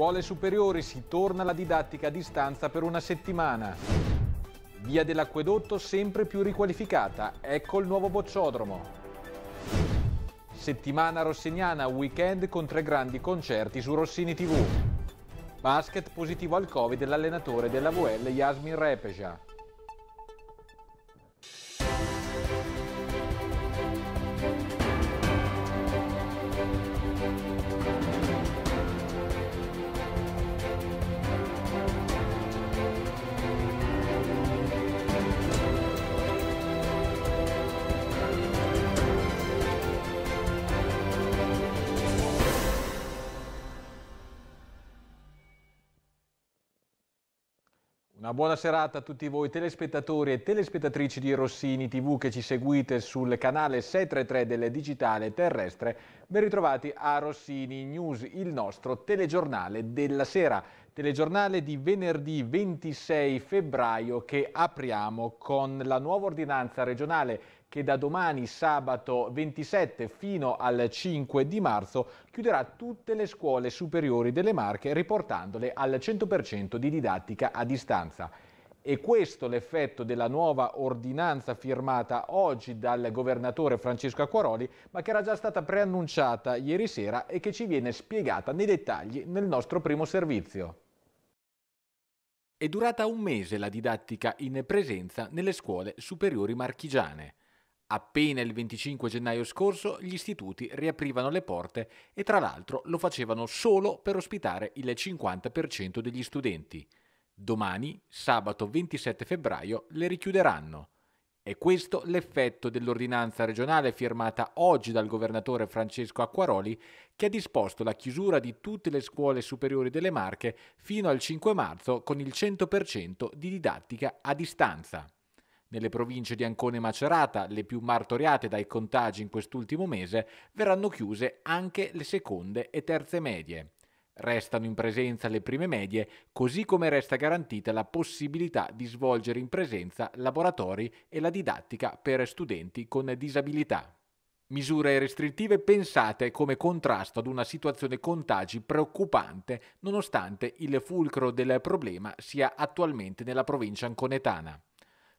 scuole superiori si torna alla didattica a distanza per una settimana. Via dell'acquedotto sempre più riqualificata, ecco il nuovo bocciodromo. Settimana rossignana, weekend con tre grandi concerti su Rossini TV. Basket positivo al Covid l'allenatore della VL Yasmin Repeja. Una buona serata a tutti voi telespettatori e telespettatrici di Rossini TV che ci seguite sul canale 633 del digitale terrestre. Ben ritrovati a Rossini News, il nostro telegiornale della sera. Telegiornale di venerdì 26 febbraio che apriamo con la nuova ordinanza regionale che da domani sabato 27 fino al 5 di marzo chiuderà tutte le scuole superiori delle Marche riportandole al 100% di didattica a distanza. E questo l'effetto della nuova ordinanza firmata oggi dal governatore Francesco Acquaroli, ma che era già stata preannunciata ieri sera e che ci viene spiegata nei dettagli nel nostro primo servizio. È durata un mese la didattica in presenza nelle scuole superiori marchigiane. Appena il 25 gennaio scorso gli istituti riaprivano le porte e tra l'altro lo facevano solo per ospitare il 50% degli studenti. Domani, sabato 27 febbraio, le richiuderanno. È questo l'effetto dell'ordinanza regionale firmata oggi dal governatore Francesco Acquaroli che ha disposto la chiusura di tutte le scuole superiori delle Marche fino al 5 marzo con il 100% di didattica a distanza. Nelle province di Ancona e Macerata, le più martoriate dai contagi in quest'ultimo mese, verranno chiuse anche le seconde e terze medie. Restano in presenza le prime medie, così come resta garantita la possibilità di svolgere in presenza laboratori e la didattica per studenti con disabilità. Misure restrittive pensate come contrasto ad una situazione contagi preoccupante, nonostante il fulcro del problema sia attualmente nella provincia anconetana.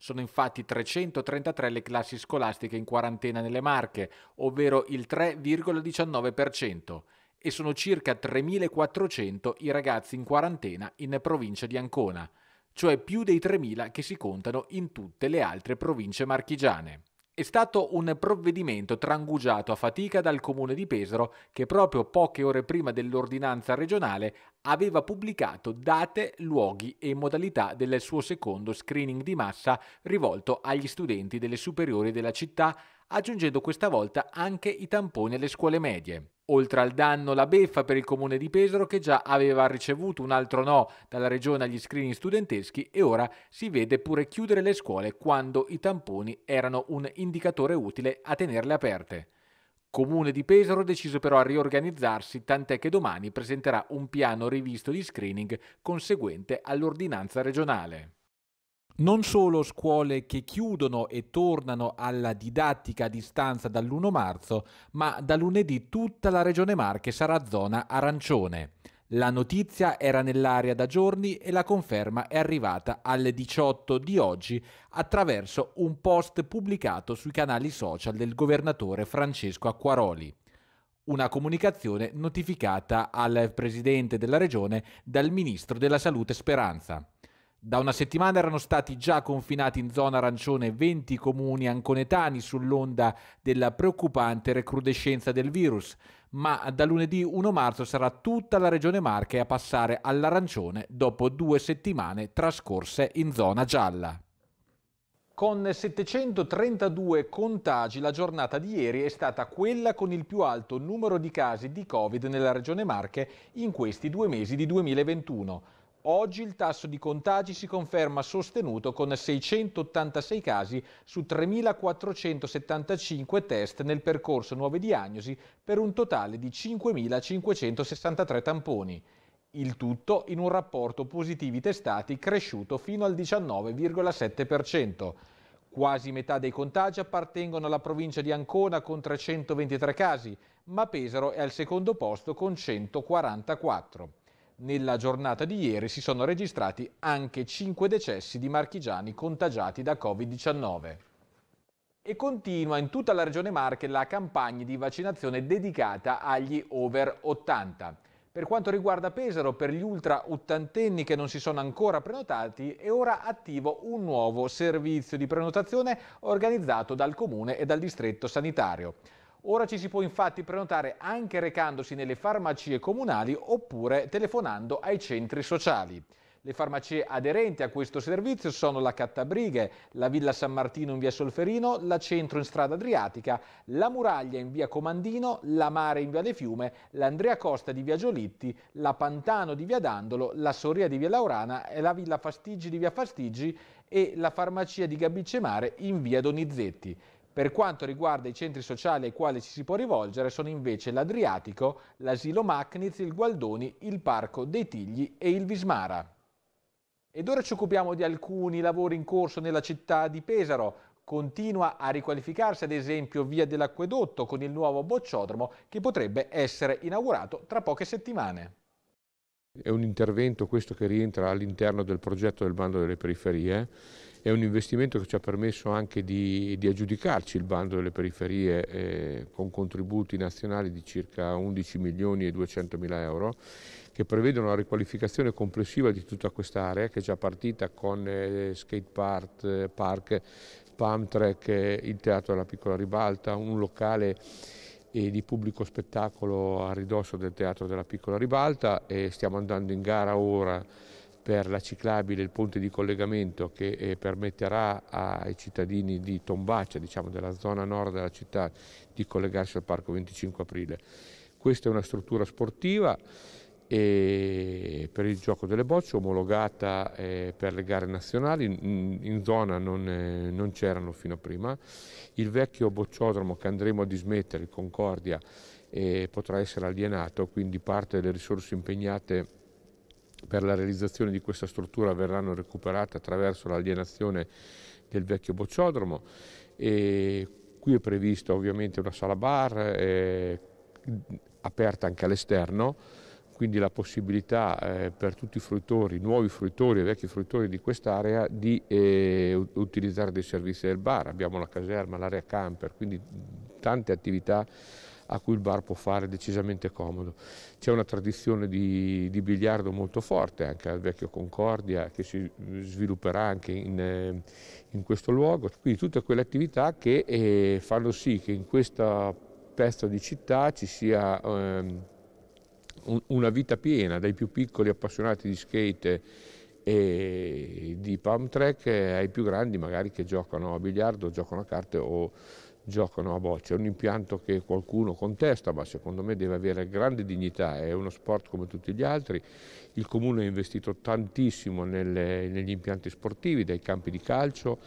Sono infatti 333 le classi scolastiche in quarantena nelle Marche, ovvero il 3,19%, e sono circa 3.400 i ragazzi in quarantena in provincia di Ancona, cioè più dei 3.000 che si contano in tutte le altre province marchigiane. È stato un provvedimento trangugiato a fatica dal comune di Pesaro che proprio poche ore prima dell'ordinanza regionale aveva pubblicato date, luoghi e modalità del suo secondo screening di massa rivolto agli studenti delle superiori della città aggiungendo questa volta anche i tamponi alle scuole medie. Oltre al danno, la beffa per il comune di Pesaro che già aveva ricevuto un altro no dalla regione agli screening studenteschi e ora si vede pure chiudere le scuole quando i tamponi erano un indicatore utile a tenerle aperte. Comune di Pesaro deciso però a riorganizzarsi, tant'è che domani presenterà un piano rivisto di screening conseguente all'ordinanza regionale. Non solo scuole che chiudono e tornano alla didattica a distanza dall'1 marzo, ma da lunedì tutta la regione Marche sarà zona arancione. La notizia era nell'aria da giorni e la conferma è arrivata alle 18 di oggi attraverso un post pubblicato sui canali social del governatore Francesco Acquaroli. Una comunicazione notificata al presidente della regione dal ministro della salute Speranza. Da una settimana erano stati già confinati in zona arancione 20 comuni anconetani sull'onda della preoccupante recrudescenza del virus, ma da lunedì 1 marzo sarà tutta la regione Marche a passare all'arancione dopo due settimane trascorse in zona gialla. Con 732 contagi la giornata di ieri è stata quella con il più alto numero di casi di Covid nella regione Marche in questi due mesi di 2021. Oggi il tasso di contagi si conferma sostenuto con 686 casi su 3.475 test nel percorso nuove diagnosi per un totale di 5.563 tamponi. Il tutto in un rapporto positivi testati cresciuto fino al 19,7%. Quasi metà dei contagi appartengono alla provincia di Ancona con 323 casi, ma Pesaro è al secondo posto con 144. Nella giornata di ieri si sono registrati anche 5 decessi di marchigiani contagiati da Covid-19. E continua in tutta la regione Marche la campagna di vaccinazione dedicata agli over 80. Per quanto riguarda Pesaro, per gli ultra ottantenni che non si sono ancora prenotati, è ora attivo un nuovo servizio di prenotazione organizzato dal Comune e dal Distretto Sanitario. Ora ci si può infatti prenotare anche recandosi nelle farmacie comunali oppure telefonando ai centri sociali. Le farmacie aderenti a questo servizio sono la Cattabrighe, la Villa San Martino in via Solferino, la Centro in strada Adriatica, la Muraglia in via Comandino, la Mare in via De Fiume, l'Andrea Costa di via Giolitti, la Pantano di via Dandolo, la Soria di via Laurana la Villa Fastigi di via Fastigi e la farmacia di Gabicce Mare in via Donizetti. Per quanto riguarda i centri sociali ai quali ci si può rivolgere sono invece l'Adriatico, l'Asilo Macniz, il Gualdoni, il Parco dei Tigli e il Vismara. Ed ora ci occupiamo di alcuni lavori in corso nella città di Pesaro. Continua a riqualificarsi ad esempio via dell'acquedotto con il nuovo bocciodromo che potrebbe essere inaugurato tra poche settimane. È un intervento questo che rientra all'interno del progetto del bando delle periferie è un investimento che ci ha permesso anche di, di aggiudicarci il bando delle periferie eh, con contributi nazionali di circa 11 milioni e 200 mila euro che prevedono la riqualificazione complessiva di tutta quest'area che è già partita con eh, skate park, eh, park pump track, il teatro della piccola ribalta, un locale e eh, di pubblico spettacolo a ridosso del Teatro della Piccola Ribalta e stiamo andando in gara ora per la ciclabile, il ponte di collegamento che eh, permetterà ai cittadini di Tombaccia, diciamo della zona nord della città, di collegarsi al Parco 25 Aprile. Questa è una struttura sportiva eh, per il gioco delle bocce, omologata eh, per le gare nazionali, in zona non, c'erano fino a prima. Il vecchio bocciodromo che andremo a dismettere, il Concordia, potrà essere alienato, quindi parte delle risorse impegnate per la realizzazione di questa struttura verranno recuperate attraverso l'alienazione del vecchio bocciodromo e qui è prevista ovviamente una sala bar eh, aperta anche all'esterno quindi la possibilità eh, per tutti i fruitori, nuovi fruitori e vecchi fruitori di quest'area di eh, utilizzare dei servizi del bar. Abbiamo la caserma, l'area camper, quindi tante attività a cui il bar può fare decisamente comodo. C'è una tradizione di, di, biliardo molto forte anche al vecchio Concordia che si svilupperà anche in, eh, in questo luogo, quindi tutte quelle attività che eh, fanno sì che in questa pezzo di città ci sia... Ehm, una vita piena, dai più piccoli appassionati di skate e di pump track eh, ai più grandi magari che giocano a biliardo, giocano a carte o giocano a boccia. È un impianto che qualcuno contesta, ma secondo me deve avere grande dignità, è uno sport come tutti gli altri. Il Comune ha investito tantissimo nelle, negli impianti sportivi, dai campi di calcio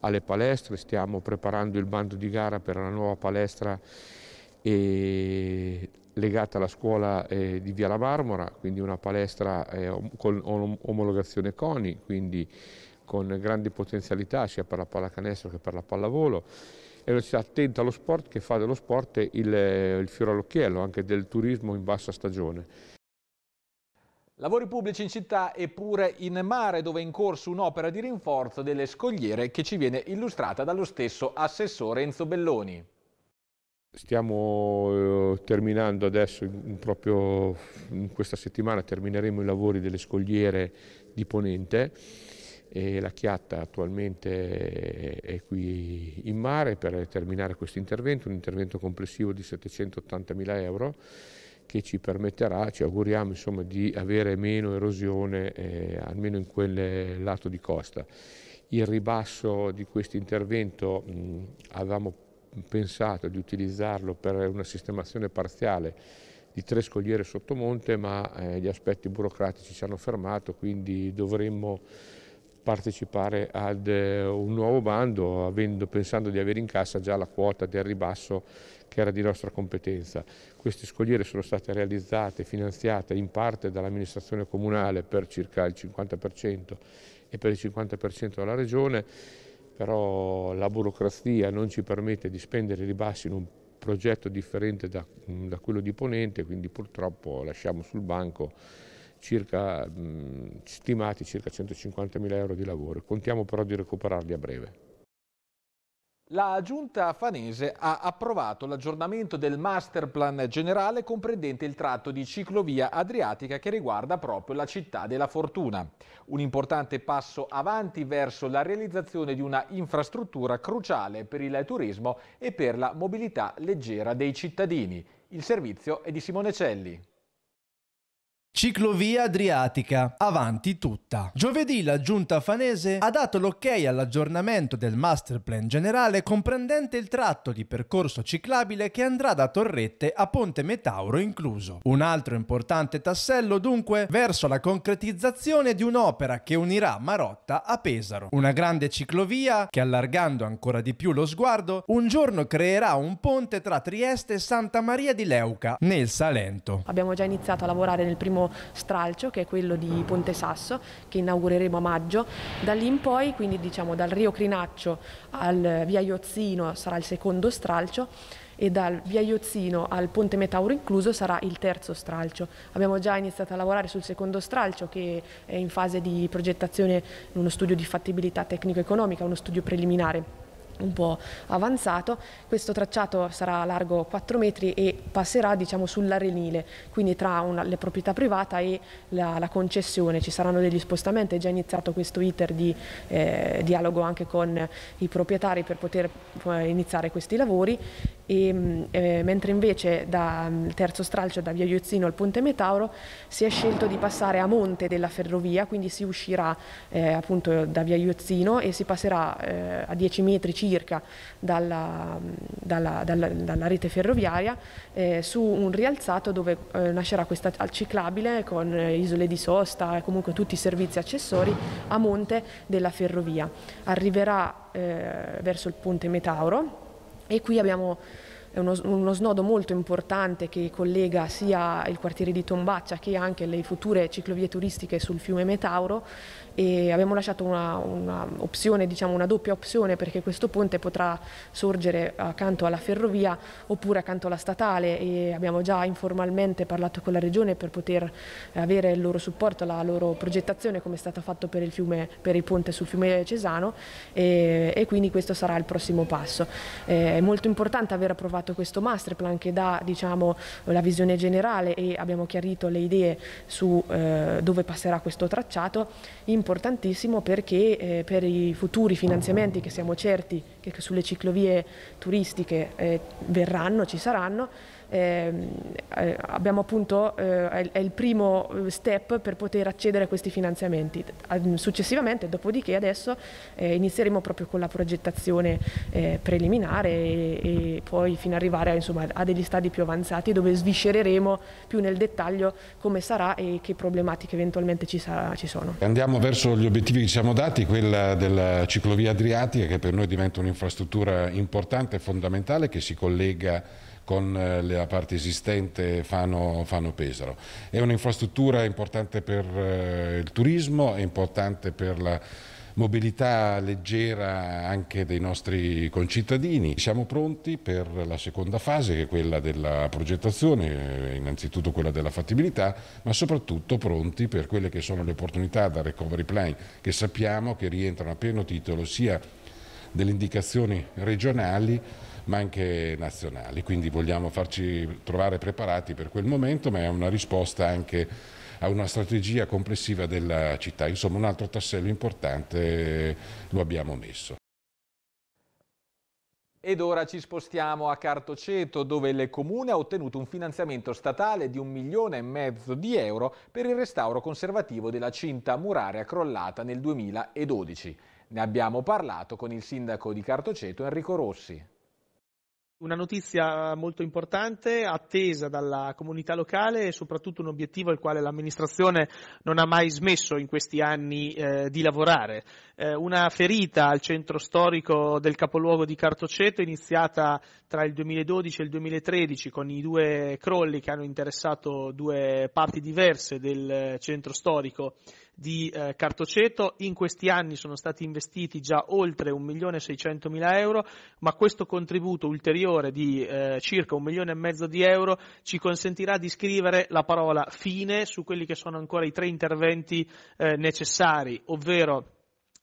alle palestre, stiamo preparando il bando di gara per una nuova palestra eh, legata alla scuola eh, di Via la Marmora, quindi una palestra eh, con omologazione CONI, quindi con grandi potenzialità sia per la pallacanestro che per la pallavolo e si attenta allo sport che fa dello sport il, il fiore all'occhiello anche del turismo in bassa stagione. Lavori pubblici in città e pure in mare dove è in corso un'opera di rinforzo delle scogliere che ci viene illustrata dallo stesso assessore Enzo Belloni. Stiamo eh, terminando adesso, proprio in questa settimana termineremo i lavori delle scogliere di Ponente e la Chiatta attualmente è qui in mare per terminare questo intervento, un intervento complessivo di 780 mila euro che ci permetterà, ci auguriamo insomma, di avere meno erosione eh, almeno in quel lato di costa. Il ribasso di questo intervento mh, avevamo pensato di utilizzarlo per una sistemazione parziale di tre scogliere sottomonte ma eh, gli aspetti burocratici ci hanno fermato quindi dovremmo partecipare ad eh, un nuovo bando avendo, pensando di avere in cassa già la quota del ribasso che era di nostra competenza. Queste scogliere sono state realizzate, finanziate in parte dall'amministrazione comunale per circa il 50% e per il 50% dalla regione, però la burocrazia non ci permette di spendere i ribassi in un progetto differente da, da quello di Ponente, quindi purtroppo lasciamo sul banco circa, mh, stimati circa 150.000 euro di lavoro. Contiamo però di recuperarli a breve. La giunta fanese ha approvato l'aggiornamento del master plan generale comprendente il tratto di ciclovia adriatica che riguarda proprio la città della Fortuna. Un importante passo avanti verso la realizzazione di una infrastruttura cruciale per il turismo e per la mobilità leggera dei cittadini. Il servizio è di Simone Celli. Ciclovia Adriatica, avanti tutta. Giovedì la giunta fanese ha dato l'ok all'aggiornamento del masterplan generale comprendente il tratto di percorso ciclabile che andrà da Torrette a Ponte Metauro incluso. Un altro importante tassello dunque verso la concretizzazione di un'opera che unirà Marotta a Pesaro. Una grande ciclovia che allargando ancora di più lo sguardo, un giorno creerà un ponte tra Trieste e Santa Maria di Leuca nel Salento. Abbiamo già iniziato a lavorare nel primo prossimo stralcio che è quello di Ponte Sasso che inaugureremo a maggio. Da lì in poi, quindi diciamo dal Rio Crinaccio al Via Iozzino sarà il secondo stralcio e dal Via Iozzino al Ponte Metauro incluso sarà il terzo stralcio. Abbiamo già iniziato a lavorare sul secondo stralcio che è in fase di progettazione in uno studio di fattibilità tecnico-economica, uno studio preliminare un po' avanzato, questo tracciato sarà largo 4 metri e passerà diciamo, sull'arenile, quindi tra una, la proprietà privata e la, la, concessione ci saranno degli spostamenti, è già iniziato questo iter di eh, dialogo anche con i proprietari per poter eh, iniziare questi lavori e, mm, eh, mentre invece dal mm, terzo stralcio da via Iozzino al Ponte Metauro si è scelto di passare a monte della ferrovia, quindi si uscirà eh, appunto da via Iozzino e si passerà eh, a 10 metri circa dalla, mm, dalla, dalla, dalla rete ferroviaria eh, su un rialzato dove eh, nascerà questa ciclabile con eh, isole di sosta e comunque tutti i servizi accessori a monte della ferrovia. Arriverà verso il Ponte Metauro e qui abbiamo è uno, uno, snodo molto importante che collega sia il quartiere di Tombaccia che anche le future ciclovie turistiche sul fiume Metauro e abbiamo lasciato una, una, opzione, diciamo una doppia opzione perché questo ponte potrà sorgere eh, accanto alla ferrovia oppure accanto alla statale e abbiamo già informalmente parlato con la regione per poter eh, avere il loro supporto, la loro progettazione come è stato fatto per il, fiume, per il ponte sul fiume Cesano e, e, quindi questo sarà il prossimo passo. Eh, è molto importante aver approvato fatto questo master plan che dà diciamo, la visione generale e abbiamo chiarito le idee su eh, dove passerà questo tracciato, importantissimo perché eh, per i futuri finanziamenti che siamo certi che sulle ciclovie turistiche eh, verranno, ci saranno, Ehm, eh, abbiamo appunto, eh, è il primo eh, step per poter accedere a questi finanziamenti. Mm, successivamente, dopodiché adesso eh, inizieremo proprio con la progettazione eh, preliminare e, e, poi fino ad arrivare insomma, a degli stadi più avanzati dove sviscereremo più nel dettaglio come sarà e che problematiche eventualmente ci, sarà, ci sono. Andiamo verso gli obiettivi che ci siamo dati, quella della ciclovia adriatica che per noi diventa un'infrastruttura importante e fondamentale che si collega con eh, la parte esistente Fano, Fano Pesaro. È un'infrastruttura importante per eh, il turismo, è importante per la mobilità leggera anche dei nostri concittadini. Siamo pronti per la seconda fase che è quella della progettazione, eh, innanzitutto quella della fattibilità, ma soprattutto pronti per quelle che sono le opportunità da recovery plan che sappiamo che rientrano a pieno titolo sia delle indicazioni regionali ma anche nazionali. Quindi vogliamo farci trovare preparati per quel momento, ma è una risposta anche a una strategia complessiva della città. Insomma, un altro tassello importante eh, lo abbiamo messo. Ed ora ci spostiamo a Cartoceto, dove il comune ha ottenuto un finanziamento statale di un milione e mezzo di euro per il restauro conservativo della cinta muraria crollata nel 2012. Ne abbiamo parlato con il sindaco di Cartoceto Enrico Rossi. Una notizia molto importante, attesa dalla comunità locale e soprattutto un obiettivo al quale l'amministrazione non ha mai smesso in questi anni eh, di lavorare. Eh, una ferita al centro storico del capoluogo di Cartoceto iniziata tra il 2012 e il 2013 con i due crolli che hanno interessato due parti diverse del centro storico di eh, cartoceto. In questi anni sono stati investiti già oltre 1.600.000 euro, ma questo contributo ulteriore di eh, circa 1 milione e mezzo di euro ci consentirà di scrivere la parola fine su quelli che sono ancora i tre interventi eh, necessari, ovvero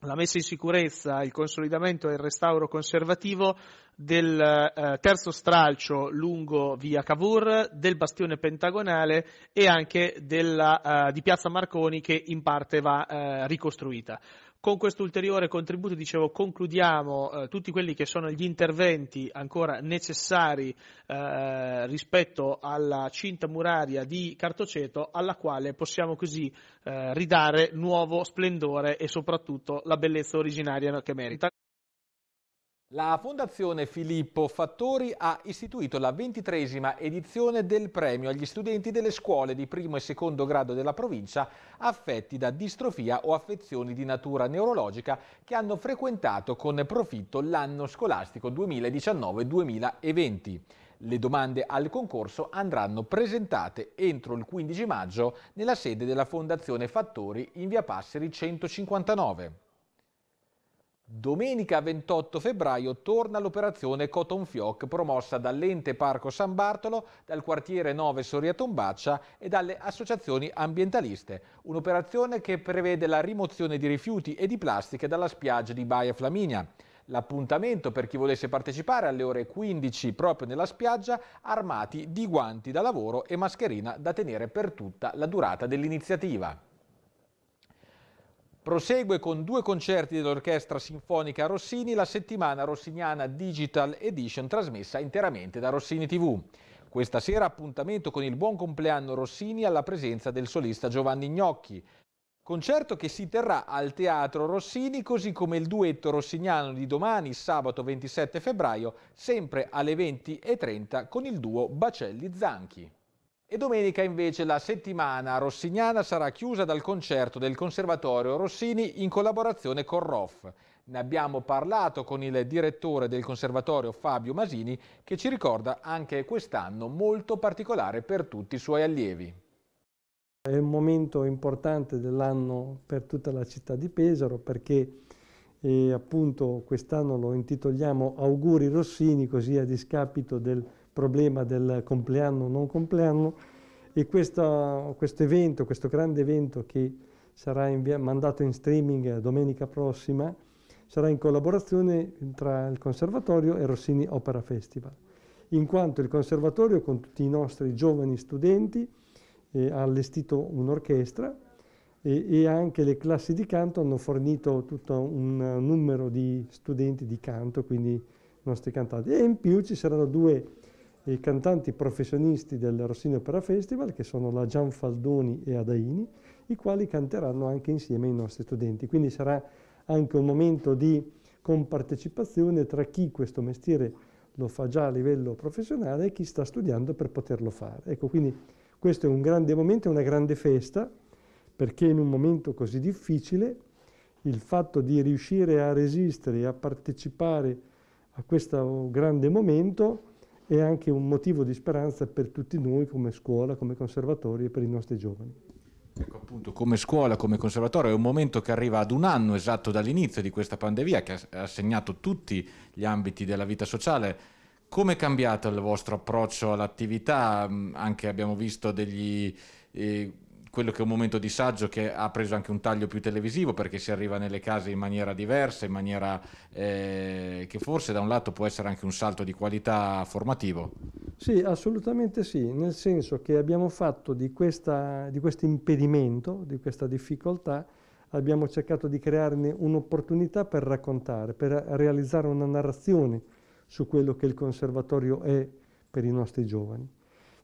la messa in sicurezza, il consolidamento e il restauro conservativo del eh, terzo stralcio lungo via Cavour, del bastione pentagonale e anche della, eh, di piazza Marconi che in parte va eh, ricostruita. Con questo ulteriore contributo, dicevo, concludiamo eh, tutti quelli che sono gli interventi ancora necessari eh, rispetto alla cinta muraria di Cartoceto, alla quale possiamo così eh, ridare nuovo splendore e soprattutto la bellezza originaria che merita. La Fondazione Filippo Fattori ha istituito la ventitresima edizione del premio agli studenti delle scuole di primo e secondo grado della provincia affetti da distrofia o affezioni di natura neurologica che hanno frequentato con profitto l'anno scolastico 2019-2020. Le domande al concorso andranno presentate entro il 15 maggio nella sede della Fondazione Fattori in via Passeri 159. Domenica 28 febbraio torna l'operazione Cotton Fioc promossa dall'ente Parco San Bartolo, dal quartiere 9 Soria Tombaccia e dalle associazioni ambientaliste. Un'operazione che prevede la rimozione di rifiuti e di plastiche dalla spiaggia di Baia Flaminia. L'appuntamento per chi volesse partecipare alle ore 15 proprio nella spiaggia, armati di guanti da lavoro e mascherina da tenere per tutta la durata dell'iniziativa. Prosegue con due concerti dell'Orchestra Sinfonica Rossini la settimana rossiniana Digital Edition trasmessa interamente da Rossini TV. Questa sera appuntamento con il buon compleanno Rossini alla presenza del solista Giovanni Gnocchi. Concerto che si terrà al Teatro Rossini, così come il duetto rossiniano di domani, sabato 27 febbraio, sempre alle 20.30 con il duo Bacelli Zanchi. E domenica invece la settimana rossignana sarà chiusa dal concerto del Conservatorio Rossini in collaborazione con ROF. Ne abbiamo parlato con il direttore del Conservatorio Fabio Masini che ci ricorda anche quest'anno molto particolare per tutti i suoi allievi. È un momento importante dell'anno per tutta la città di Pesaro perché eh, appunto quest'anno lo intitoliamo Auguri Rossini così a discapito del problema del compleanno o non compleanno e questo, questo evento, questo grande evento che sarà invia- mandato in streaming domenica prossima, sarà in collaborazione tra il Conservatorio e Rossini Opera Festival, in quanto il Conservatorio con tutti i nostri giovani studenti eh, ha allestito un'orchestra e, e, anche le classi di canto hanno fornito tutto un numero di studenti di canto, quindi i nostri cantanti. E in più ci saranno due i cantanti professionisti del Rossini Opera Festival, che sono la Gianfaldoni e Adaini, i quali canteranno anche insieme ai nostri studenti. Quindi sarà anche un momento di compartecipazione tra chi questo mestiere lo fa già a livello professionale e chi sta studiando per poterlo fare. Ecco, quindi questo è un grande momento, è una grande festa, perché in un momento così difficile il fatto di riuscire a resistere, e a partecipare a questo grande momento, è anche un motivo di speranza per tutti noi come scuola, come conservatori e per i nostri giovani. Ecco appunto, come scuola, come conservatorio, è un momento che arriva ad un anno esatto dall'inizio di questa pandemia che ha segnato tutti gli ambiti della vita sociale. Come è cambiato il vostro approccio all'attività? Anche abbiamo visto degli... Eh, quello che è un momento di saggio che ha preso anche un taglio più televisivo perché si arriva nelle case in maniera diversa, in maniera eh, che forse da un lato può essere anche un salto di qualità formativo. Sì, assolutamente sì, nel senso che abbiamo fatto di, di questo impedimento, di questa difficoltà, abbiamo cercato di crearne un'opportunità per raccontare, per realizzare una narrazione su quello che il conservatorio è per i nostri giovani.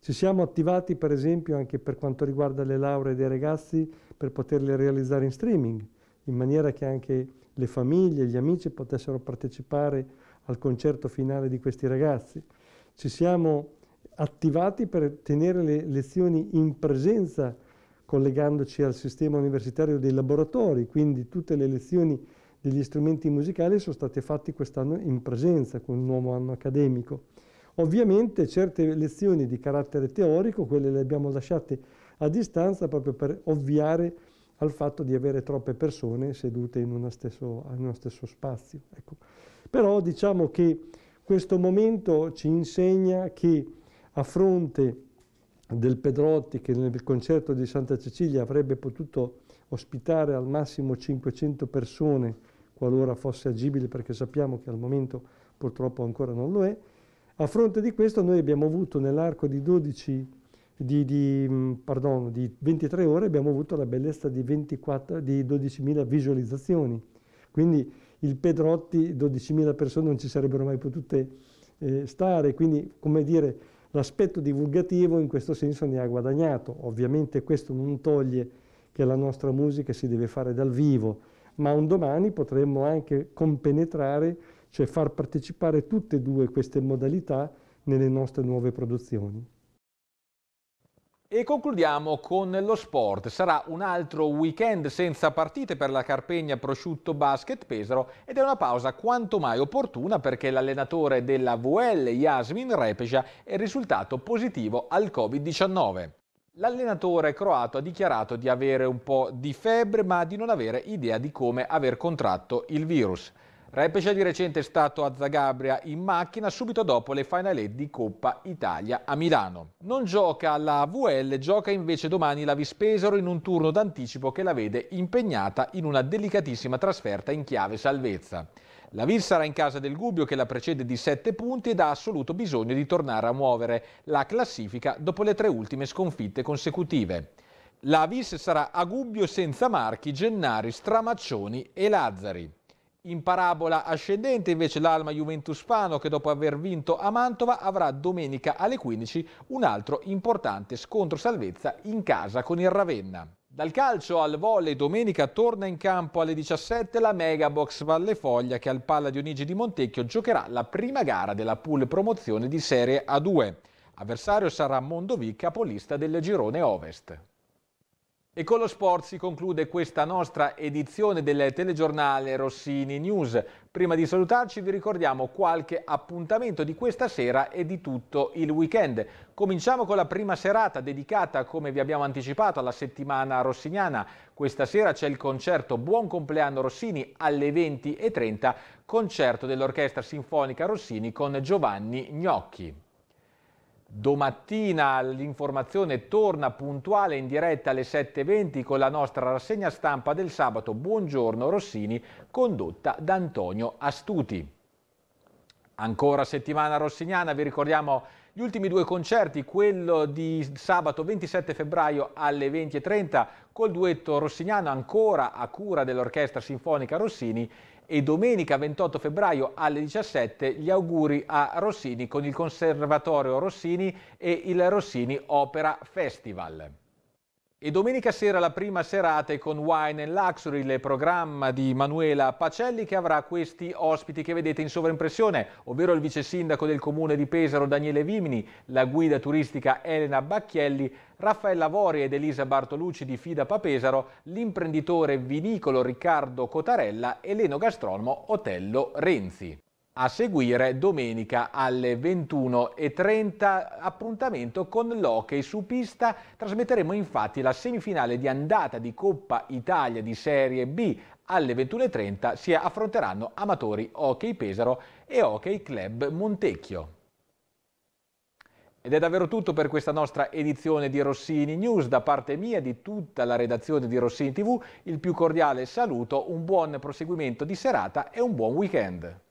Ci siamo attivati per esempio anche per quanto riguarda le lauree dei ragazzi per poterle realizzare in streaming, in maniera che anche le famiglie, gli amici potessero partecipare al concerto finale di questi ragazzi. Ci siamo attivati per tenere le lezioni in presenza collegandoci al sistema universitario dei laboratori, quindi tutte le lezioni degli strumenti musicali sono state fatte quest'anno in presenza con un nuovo anno accademico. Ovviamente certe lezioni di carattere teorico, quelle le abbiamo lasciate a distanza proprio per ovviare al fatto di avere troppe persone sedute in, stesso, in uno stesso spazio. Ecco. Però diciamo che questo momento ci insegna che a fronte del Pedrotti, che nel concerto di Santa Cecilia avrebbe potuto ospitare al massimo 500 persone, qualora fosse agibile, perché sappiamo che al momento purtroppo ancora non lo è, a fronte di questo noi abbiamo avuto nell'arco di, 12, di, di, mm, pardon, di 23 ore abbiamo avuto la bellezza di, 24, di 12.000 visualizzazioni. Quindi il Pedrotti, 12.000 persone non ci sarebbero mai potute eh, stare, quindi come dire l'aspetto divulgativo in questo senso ne ha guadagnato. Ovviamente questo non toglie che la nostra musica si deve fare dal vivo, ma un domani potremmo anche compenetrare cioè far partecipare tutte e due queste modalità nelle nostre nuove produzioni. E concludiamo con lo sport. Sarà un altro weekend senza partite per la Carpegna Prosciutto Basket Pesaro ed è una pausa quanto mai opportuna perché l'allenatore della VL Jasmin Repescia è risultato positivo al Covid-19. L'allenatore croato ha dichiarato di avere un po' di febbre ma di non avere idea di come aver contratto il virus. Repesce di recente è stato a Zagabria in macchina subito dopo le finale di Coppa Italia a Milano. Non gioca alla VL, gioca invece domani la Vispesaro in un turno d'anticipo che la vede impegnata in una delicatissima trasferta in chiave salvezza. La Vil sarà in casa del Gubbio che la precede di 7 punti ed ha assoluto bisogno di tornare a muovere la classifica dopo le tre ultime sconfitte consecutive. La Vis sarà a Gubbio senza marchi, Gennari, Stramaccioni e Lazzari. In parabola ascendente invece l'Alma Juventus Fano che dopo aver vinto a Mantova avrà domenica alle 15 un altro importante scontro salvezza in casa con il Ravenna. Dal calcio al volley domenica torna in campo alle 17 la Megabox Valle Foglia che al Palla Dionigi di Montecchio giocherà la prima gara della pool promozione di Serie A2. Avversario sarà Mondovi, capolista del girone Ovest. E con lo sport si conclude questa nostra edizione del telegiornale Rossini News. Prima di salutarci vi ricordiamo qualche appuntamento di questa sera e di tutto il weekend. Cominciamo con la prima serata dedicata, come vi abbiamo anticipato, alla settimana rossiniana. Questa sera c'è il concerto Buon compleanno Rossini alle 20.30, concerto dell'Orchestra Sinfonica Rossini con Giovanni Gnocchi. Domattina l'informazione torna puntuale in diretta alle 7.20 con la nostra rassegna stampa del sabato Buongiorno Rossini condotta da Antonio Astuti. Ancora settimana rossiniana, vi ricordiamo gli ultimi due concerti, quello di sabato 27 febbraio alle 20.30 col duetto rossiniano ancora a cura dell'Orchestra Sinfonica Rossini e domenica 28 febbraio alle 17 gli auguri a Rossini con il Conservatorio Rossini e il Rossini Opera Festival. E domenica sera la prima serata con Wine and Luxury, il programma di Manuela Pacelli che avrà questi ospiti che vedete in sovraimpressione, ovvero il vice sindaco del comune di Pesaro Daniele Vimini, la guida turistica Elena Bacchielli, Raffaella Vori ed Elisa Bartolucci di Fida Papesaro, l'imprenditore vinicolo Riccardo Cotarella e l'enogastronomo Otello Renzi a seguire domenica alle 21.30 appuntamento con l'Hockey su pista. Trasmetteremo infatti la semifinale di andata di Coppa Italia di Serie B. Alle 21.30 si affronteranno Amatori Hockey Pesaro e Hockey Club Montecchio. Ed è davvero tutto per questa nostra edizione di Rossini News. Da parte mia, e di tutta la redazione di Rossini TV, il più cordiale saluto, un buon proseguimento di serata e un buon weekend.